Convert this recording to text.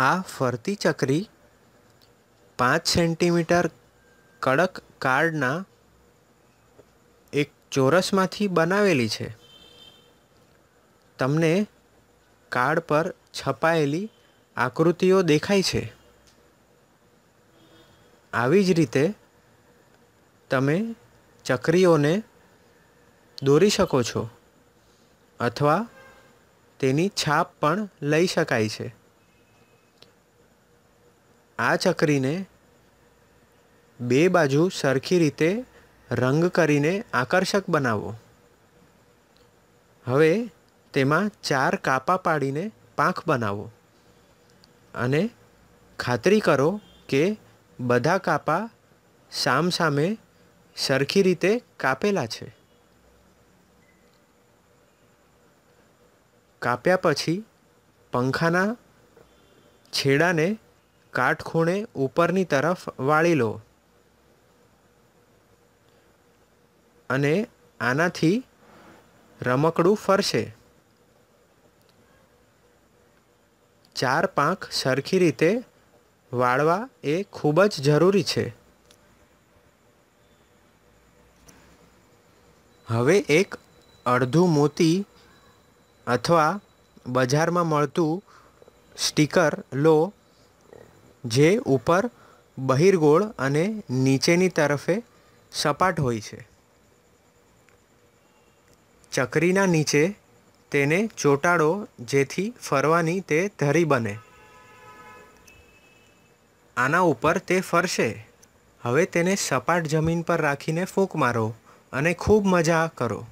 આ ફરતી ચકરી પાંચ સેન્ટીમીટર કડક કાર્ડના એક ચોરસમાંથી બનાવેલી છે તમને કાર્ડ પર છપાયેલી આકૃતિઓ દેખાય છે આવી જ રીતે તમે ચકરીઓને દોરી શકો છો અથવા તેની છાપ પણ લઈ શકાય છે આ ચકરીને બે બાજુ સરખી રીતે રંગ કરીને આકર્ષક બનાવો હવે તેમાં ચાર કાપા પાડીને પાંખ બનાવો અને ખાતરી કરો કે બધા કાપા સામસામે સરખી રીતે કાપેલા છે કાપ્યા પછી પંખાના છેડાને કાટખૂણે ઉપરની તરફ વાળી લો અને આનાથી રમકડું ફરશે ચાર પાંખ સરખી રીતે વાળવા એ ખૂબ જ જરૂરી છે હવે એક અડધું મોતી અથવા બજારમાં મળતું સ્ટીકર લો જે ઉપર બહિર્ગોળ અને નીચેની તરફે સપાટ હોય છે ચકરીના નીચે તેને ચોટાડો જેથી ફરવાની તે ધરી બને આના ઉપર તે ફરશે હવે તેને સપાટ જમીન પર રાખીને ફૂંક મારો અને ખૂબ મજા કરો